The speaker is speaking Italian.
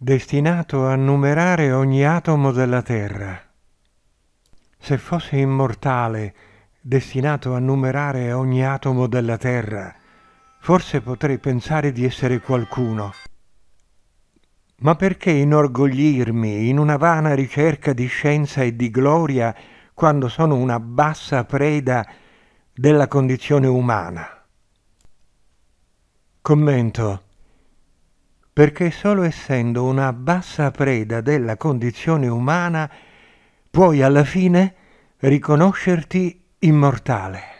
destinato a numerare ogni atomo della Terra. Se fossi immortale, destinato a numerare ogni atomo della Terra, forse potrei pensare di essere qualcuno. Ma perché inorgoglirmi in una vana ricerca di scienza e di gloria quando sono una bassa preda della condizione umana? Commento perché solo essendo una bassa preda della condizione umana puoi alla fine riconoscerti immortale.